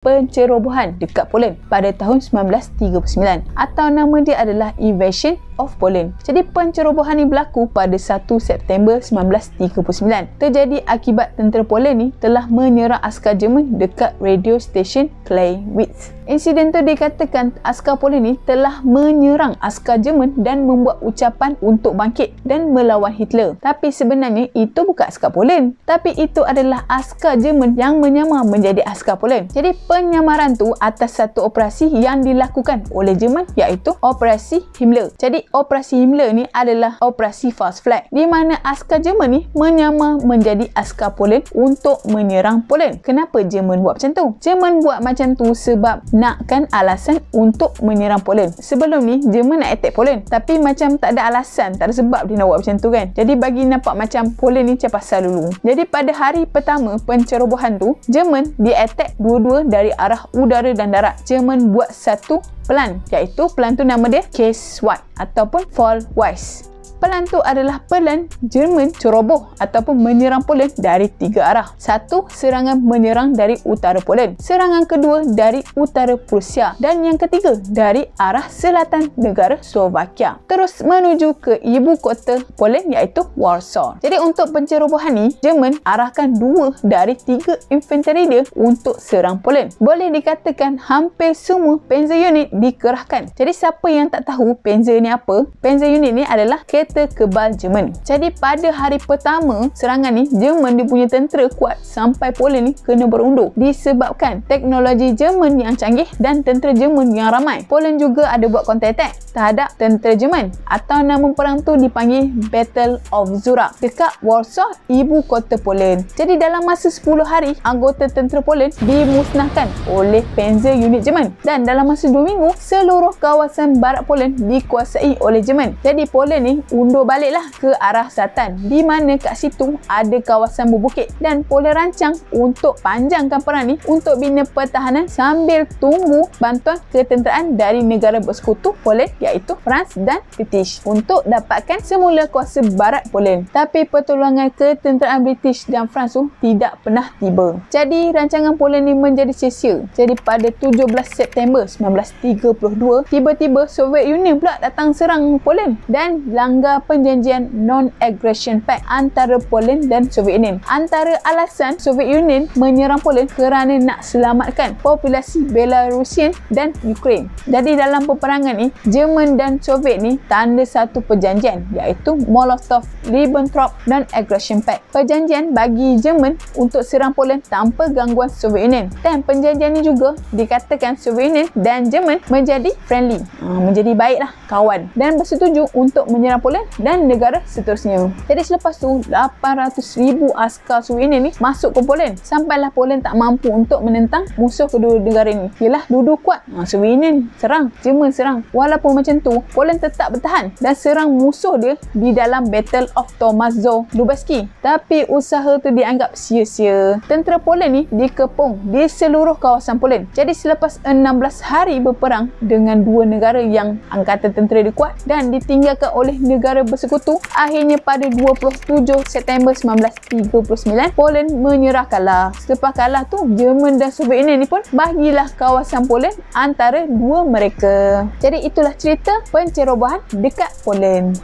pencerobohan dekat Poland pada tahun 1939 atau nama dia adalah Invasion of Poland. Jadi pencerobohan ini berlaku pada 1 September 1939. Terjadi akibat tentera Poland ni telah menyerang askar Jerman dekat radio station Kleinwitz. Insiden itu dikatakan askar Poland ni telah menyerang askar Jerman dan membuat ucapan untuk bangkit dan melawan Hitler. Tapi sebenarnya itu bukan askar Poland. Tapi itu adalah askar Jerman yang menyamar menjadi askar Poland. Jadi penyamaran tu atas satu operasi yang dilakukan oleh Jerman iaitu Operasi Himmler. Jadi operasi Himmler ni adalah operasi False Flag di mana askar Jerman ni menyamar menjadi askar Poland untuk menyerang Poland. Kenapa Jerman buat macam tu? Jerman buat macam tu sebab nakkan alasan untuk menyerang Poland. Sebelum ni Jerman nak attack Poland tapi macam tak ada alasan, tak ada sebab dia nak buat macam tu kan. Jadi bagi nampak macam Poland ni macam pasal dulu. Jadi pada hari pertama pencerobohan tu, Jerman di attack dua-dua dari arah udara dan darat. Jerman buat satu pelan, iaitu pelan tu nama dia case wide ataupun fall wise Pelan tu adalah pelan Jerman ceroboh ataupun menyerang Poland dari tiga arah. Satu, serangan menyerang dari utara Poland. Serangan kedua dari utara Prusia. Dan yang ketiga, dari arah selatan negara Slovakia. Terus menuju ke ibu kota Poland iaitu Warsaw. Jadi untuk pencerobohan ni, Jerman arahkan dua dari tiga infanteri dia untuk serang Poland. Boleh dikatakan hampir semua Panzer unit dikerahkan. Jadi siapa yang tak tahu Panzer ni apa? Panzer unit ni adalah kereta kereta kebal Jerman. Jadi pada hari pertama serangan ni, Jerman dia punya tentera kuat sampai Poland ni kena berundur. disebabkan teknologi Jerman yang canggih dan tentera Jerman yang ramai. Poland juga ada buat counter attack terhadap tentera Jerman atau nama perang tu dipanggil Battle of Zura dekat Warsaw, ibu kota Poland. Jadi dalam masa 10 hari, anggota tentera Poland dimusnahkan oleh Panzer unit Jerman dan dalam masa 2 minggu, seluruh kawasan barat Poland dikuasai oleh Jerman. Jadi Poland ni undur baliklah ke arah selatan di mana kat situ ada kawasan berbukit dan pola rancang untuk panjangkan peran ni untuk bina pertahanan sambil tunggu bantuan ketenteraan dari negara bersekutu Poland iaitu France dan British untuk dapatkan semula kuasa barat Poland tapi pertolongan ketenteraan British dan France tu tidak pernah tiba jadi rancangan Poland ni menjadi sia-sia jadi pada 17 September 1932 tiba-tiba Soviet Union pula datang serang Poland dan langgar adalah perjanjian non-aggression pact antara Poland dan Soviet Union. Antara alasan Soviet Union menyerang Poland kerana nak selamatkan populasi Belarusian dan Ukraine. Jadi dalam peperangan ni, Jerman dan Soviet ni tanda satu perjanjian iaitu Molotov-Ribbentrop Non-Aggression Pact. Perjanjian bagi Jerman untuk serang Poland tanpa gangguan Soviet Union. Dan perjanjian ni juga dikatakan Soviet Union dan Jerman menjadi friendly. Ah, menjadi baiklah kawan. Dan bersetuju untuk menyerang Poland Pakistan dan negara seterusnya. Jadi selepas tu 800,000 askar Suriname ni masuk ke Poland sampailah Poland tak mampu untuk menentang musuh kedua negara ni. Ialah duduk kuat. Ha, Suriname serang, Jerman serang. Walaupun macam tu, Poland tetap bertahan dan serang musuh dia di dalam Battle of Tomaszow Lubaski. Tapi usaha tu dianggap sia-sia. Tentera Poland ni dikepung di seluruh kawasan Poland. Jadi selepas 16 hari berperang dengan dua negara yang angkatan tentera dia kuat dan ditinggalkan oleh negara negara bersekutu. Akhirnya pada 27 September 1939, Poland menyerah kalah. Selepas kalah tu, Jerman dan Soviet Union ni pun bagilah kawasan Poland antara dua mereka. Jadi itulah cerita pencerobohan dekat Poland.